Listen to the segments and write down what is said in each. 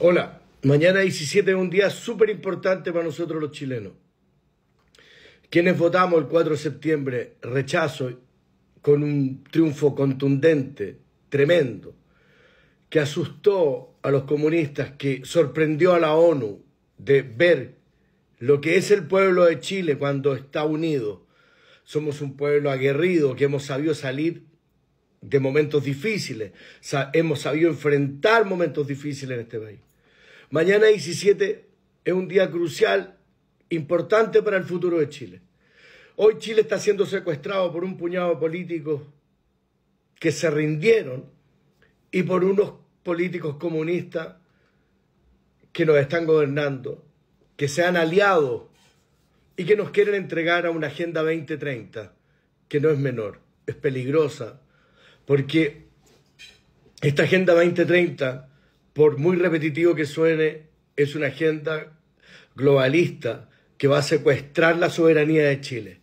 Hola, mañana 17 es un día súper importante para nosotros los chilenos. Quienes votamos el 4 de septiembre rechazo con un triunfo contundente, tremendo, que asustó a los comunistas, que sorprendió a la ONU de ver lo que es el pueblo de Chile cuando está unido. Somos un pueblo aguerrido que hemos sabido salir de momentos difíciles. hemos sabido enfrentar momentos difíciles en este país. Mañana 17 es un día crucial, importante para el futuro de Chile. Hoy Chile está siendo secuestrado por un puñado de políticos que se rindieron y por unos políticos comunistas que nos están gobernando, que se han aliado y que nos quieren entregar a una Agenda 2030 que no es menor, es peligrosa, porque esta Agenda 2030, por muy repetitivo que suene, es una agenda globalista que va a secuestrar la soberanía de Chile.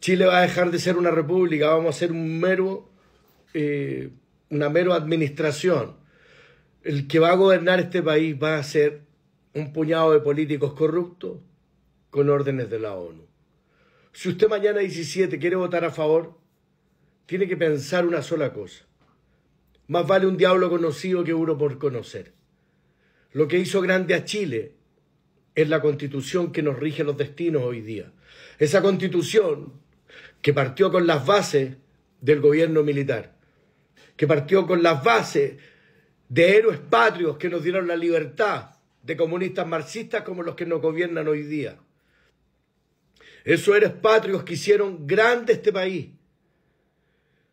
Chile va a dejar de ser una república, vamos a ser un mero, eh, una mero administración. El que va a gobernar este país va a ser un puñado de políticos corruptos con órdenes de la ONU. Si usted mañana 17 quiere votar a favor, tiene que pensar una sola cosa. Más vale un diablo conocido que uno por conocer. Lo que hizo grande a Chile es la constitución que nos rige los destinos hoy día. Esa constitución que partió con las bases del gobierno militar, que partió con las bases de héroes patrios que nos dieron la libertad, de comunistas marxistas como los que nos gobiernan hoy día. Esos héroes patrios que hicieron grande este país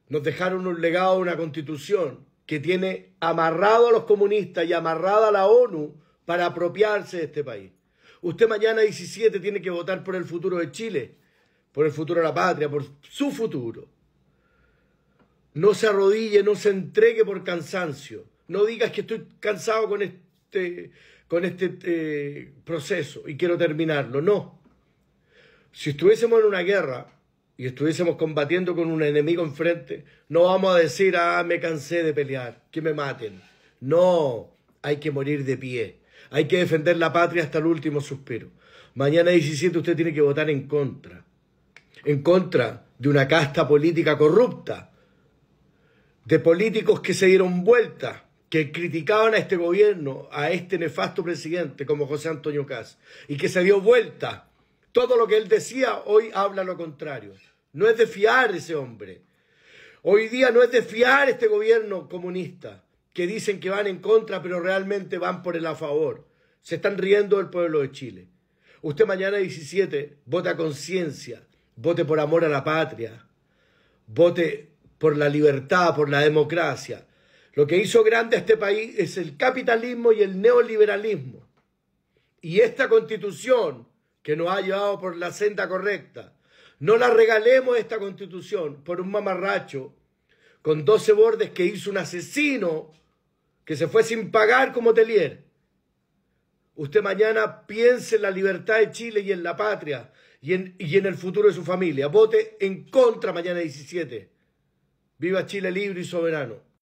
nos dejaron un legado, una constitución que tiene amarrado a los comunistas y amarrada a la ONU para apropiarse de este país. Usted mañana 17 tiene que votar por el futuro de Chile, por el futuro de la patria, por su futuro. No se arrodille, no se entregue por cansancio. No digas que estoy cansado con este, con este eh, proceso y quiero terminarlo. No. Si estuviésemos en una guerra, y estuviésemos combatiendo con un enemigo enfrente, no vamos a decir, ah, me cansé de pelear, que me maten. No, hay que morir de pie. Hay que defender la patria hasta el último suspiro. Mañana 17 usted tiene que votar en contra. En contra de una casta política corrupta. De políticos que se dieron vuelta, que criticaban a este gobierno, a este nefasto presidente como José Antonio Caz, y que se dio vuelta todo lo que él decía hoy habla lo contrario. No es de fiar ese hombre. Hoy día no es de fiar este gobierno comunista, que dicen que van en contra, pero realmente van por el a favor. Se están riendo del pueblo de Chile. Usted mañana 17 vota conciencia, vote por amor a la patria, vote por la libertad, por la democracia. Lo que hizo grande a este país es el capitalismo y el neoliberalismo. Y esta constitución que nos ha llevado por la senda correcta. No la regalemos esta constitución por un mamarracho con 12 bordes que hizo un asesino que se fue sin pagar como telier. Usted mañana piense en la libertad de Chile y en la patria y en, el futuro de su familia. Vote en contra mañana 17. Viva Chile libre y soberano.